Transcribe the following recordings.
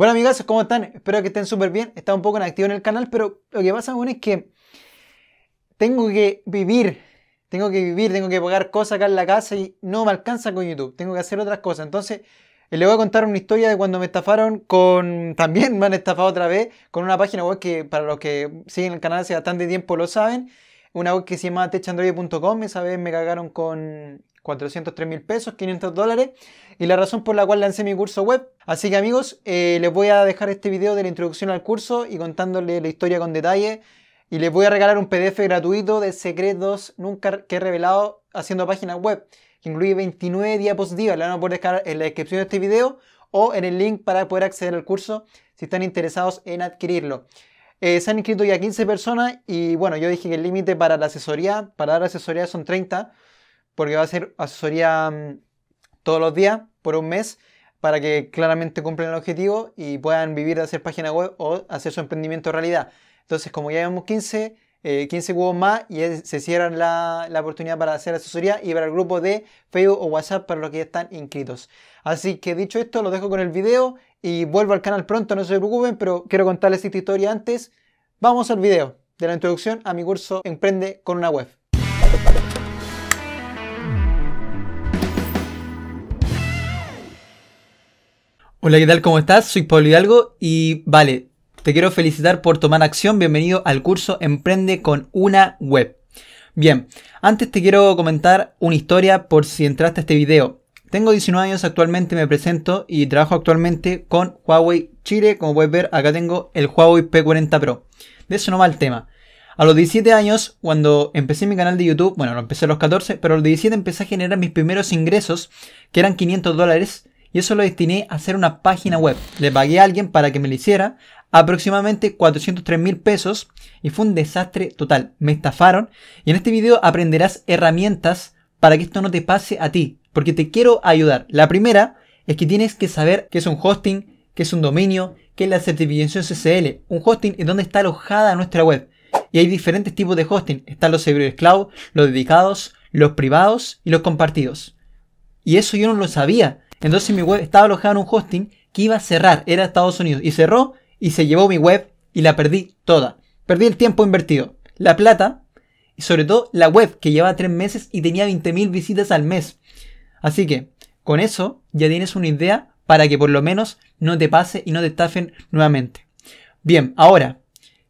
Bueno, amigas, ¿cómo están? Espero que estén súper bien. Estaba un poco inactivo en el canal, pero lo que pasa aún es que tengo que vivir. Tengo que vivir, tengo que pagar cosas acá en la casa y no me alcanza con YouTube. Tengo que hacer otras cosas. Entonces, eh, les voy a contar una historia de cuando me estafaron con. También me han estafado otra vez con una página web que, para los que siguen el canal hace bastante tiempo, lo saben. Una web que se llama techandroid.com. Esa vez me cagaron con 403 mil pesos, 500 dólares y la razón por la cual lancé mi curso web. Así que amigos, eh, les voy a dejar este video de la introducción al curso y contándole la historia con detalle y les voy a regalar un PDF gratuito de secretos nunca que he revelado haciendo páginas web que incluye 29 diapositivas. La van a poder dejar en la descripción de este video o en el link para poder acceder al curso si están interesados en adquirirlo. Eh, se han inscrito ya 15 personas y bueno, yo dije que el límite para la asesoría, para dar asesoría son 30 porque va a ser asesoría mm, todos los días por un mes para que claramente cumplan el objetivo y puedan vivir de hacer página web o hacer su emprendimiento realidad. Entonces, como ya llevamos 15, 15 eh, cubos más y se cierra la, la, oportunidad para hacer asesoría y para el grupo de Facebook o WhatsApp para los que ya están inscritos. Así que dicho esto, lo dejo con el video y vuelvo al canal pronto, no se preocupen, pero quiero contarles esta historia antes. Vamos al video de la introducción a mi curso Emprende con una web. Hola, ¿qué tal? ¿Cómo estás? Soy Pablo Hidalgo y vale, te quiero felicitar por tomar acción. Bienvenido al curso Emprende con una web. Bien, antes te quiero comentar una historia por si entraste a este video. Tengo 19 años actualmente, me presento y trabajo actualmente con Huawei Chile. Como puedes ver, acá tengo el Huawei P40 Pro. De eso no va el tema. A los 17 años, cuando empecé mi canal de YouTube, bueno, lo empecé a los 14, pero a los 17 empecé a generar mis primeros ingresos, que eran 500 dólares y eso lo destiné a hacer una página web. Le pagué a alguien para que me lo hiciera aproximadamente 403 mil pesos y fue un desastre total. Me estafaron y en este video aprenderás herramientas para que esto no te pase a ti, porque te quiero ayudar. La primera es que tienes que saber qué es un hosting, qué es un dominio, qué es la certificación CCL. Un hosting es donde está alojada nuestra web. Y hay diferentes tipos de hosting. Están los servidores cloud, los dedicados, los privados y los compartidos. Y eso yo no lo sabía. Entonces mi web estaba alojada en un hosting que iba a cerrar, era Estados Unidos, y cerró y se llevó mi web y la perdí toda. Perdí el tiempo invertido, la plata y sobre todo la web que llevaba tres meses y tenía 20.000 visitas al mes. Así que con eso ya tienes una idea para que por lo menos no te pase y no te estafen nuevamente. Bien, ahora,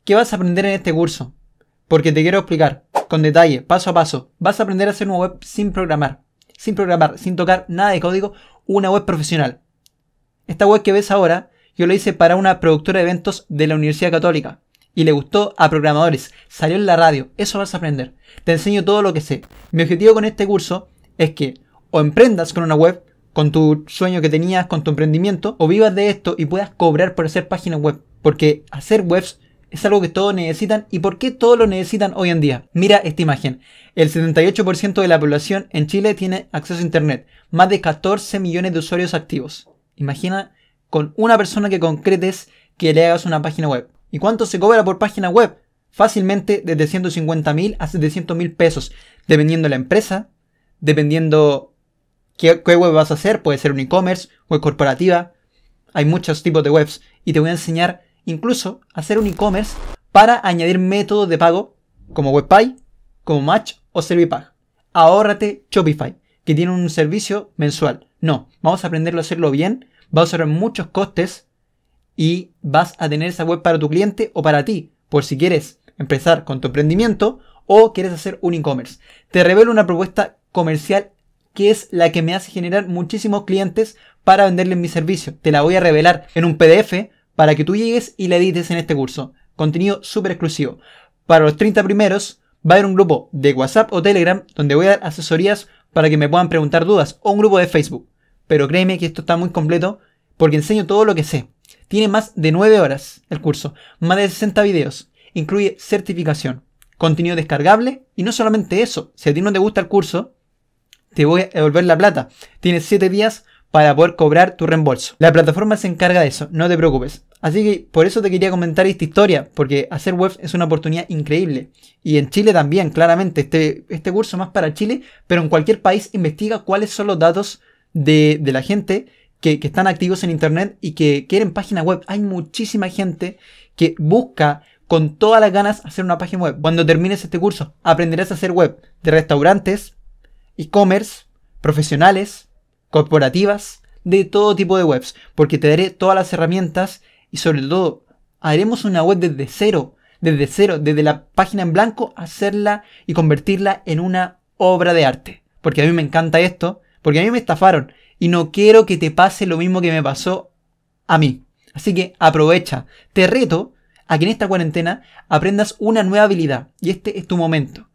¿qué vas a aprender en este curso? Porque te quiero explicar con detalle, paso a paso. Vas a aprender a hacer una web sin programar sin programar, sin tocar nada de código, una web profesional. Esta web que ves ahora, yo la hice para una productora de eventos de la Universidad Católica. Y le gustó a programadores. Salió en la radio. Eso vas a aprender. Te enseño todo lo que sé. Mi objetivo con este curso es que o emprendas con una web, con tu sueño que tenías, con tu emprendimiento, o vivas de esto y puedas cobrar por hacer páginas web. Porque hacer webs es algo que todos necesitan y por qué todos lo necesitan hoy en día. Mira esta imagen. El 78% de la población en Chile tiene acceso a Internet, más de 14 millones de usuarios activos. Imagina con una persona que concretes que le hagas una página web. ¿Y cuánto se cobra por página web? Fácilmente desde 150 mil a 700 mil pesos, dependiendo de la empresa, dependiendo qué, web vas a hacer, puede ser un e-commerce, web corporativa, hay muchos tipos de webs y te voy a enseñar Incluso hacer un e-commerce para añadir métodos de pago como WebPay, como Match o ServiPag. Ahórrate Shopify, que tiene un servicio mensual. No, vamos a aprenderlo a hacerlo bien, vas a ahorrar muchos costes y vas a tener esa web para tu cliente o para ti, por si quieres empezar con tu emprendimiento o quieres hacer un e-commerce. Te revelo una propuesta comercial que es la que me hace generar muchísimos clientes para venderles mi servicio. Te la voy a revelar en un PDF para que tú llegues y la edites en este curso. Contenido súper exclusivo. Para los 30 primeros va a haber un grupo de WhatsApp o Telegram donde voy a dar asesorías para que me puedan preguntar dudas o un grupo de Facebook. Pero créeme que esto está muy completo porque enseño todo lo que sé. Tiene más de 9 horas el curso, más de 60 videos, incluye certificación, contenido descargable y no solamente eso, si a ti no te gusta el curso, te voy a devolver la plata. Tienes 7 días para poder cobrar tu reembolso. La plataforma se encarga de eso, no te preocupes. Así que por eso te quería comentar esta historia, porque hacer webs es una oportunidad increíble. Y en Chile también, claramente, este, este curso más para Chile, pero en cualquier país investiga cuáles son los datos de, de la gente que, que, están activos en Internet y que quieren página web. Hay muchísima gente que busca con todas las ganas hacer una página web. Cuando termines este curso, aprenderás a hacer web de restaurantes, e-commerce, profesionales, corporativas, de todo tipo de webs, porque te daré todas las herramientas y sobre todo, haremos una web desde cero, desde cero, desde la página en blanco, hacerla y convertirla en una obra de arte. Porque a mí me encanta esto, porque a mí me estafaron y no quiero que te pase lo mismo que me pasó a mí. Así que aprovecha, te reto a que en esta cuarentena aprendas una nueva habilidad y este es tu momento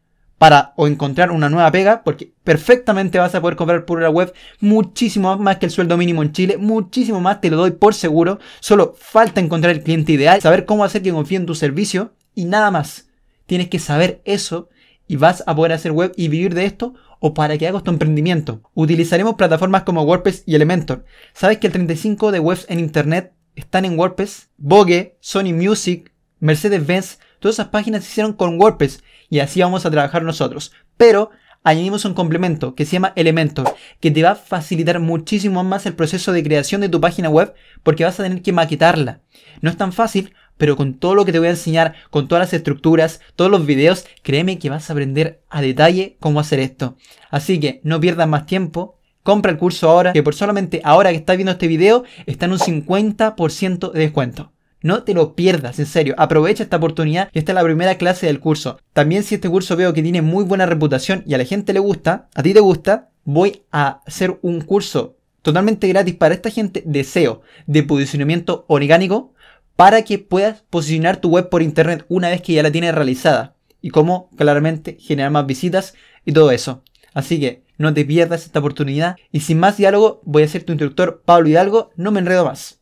para o encontrar una nueva pega, porque perfectamente vas a poder comprar por la web muchísimo más que el sueldo mínimo en Chile, muchísimo más, te lo doy por seguro. Solo falta encontrar el cliente ideal, saber cómo hacer que confíe en tu servicio y nada más. Tienes que saber eso y vas a poder hacer web y vivir de esto o para que hagas tu emprendimiento. Utilizaremos plataformas como WordPress y Elementor. ¿Sabes que el 35 de webs en internet están en WordPress? Vogue, Sony Music, Mercedes-Benz, todas esas páginas se hicieron con WordPress y así vamos a trabajar nosotros. Pero añadimos un complemento que se llama Elementos, que te va a facilitar muchísimo más el proceso de creación de tu página web porque vas a tener que maquetarla. No es tan fácil, pero con todo lo que te voy a enseñar, con todas las estructuras, todos los videos, créeme que vas a aprender a detalle cómo hacer esto. Así que no pierdas más tiempo. Compra el curso ahora, que por solamente ahora que estás viendo este video, está en un 50% de descuento. No te lo pierdas, en serio. Aprovecha esta oportunidad y esta es la primera clase del curso. También si este curso veo que tiene muy buena reputación y a la gente le gusta, a ti te gusta, voy a hacer un curso totalmente gratis para esta gente de SEO, de posicionamiento orgánico, para que puedas posicionar tu web por internet una vez que ya la tienes realizada. Y cómo claramente generar más visitas y todo eso. Así que no te pierdas esta oportunidad. Y sin más diálogo, voy a ser tu instructor Pablo Hidalgo. No me enredo más.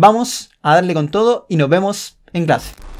Vamos a darle con todo y nos vemos en clase.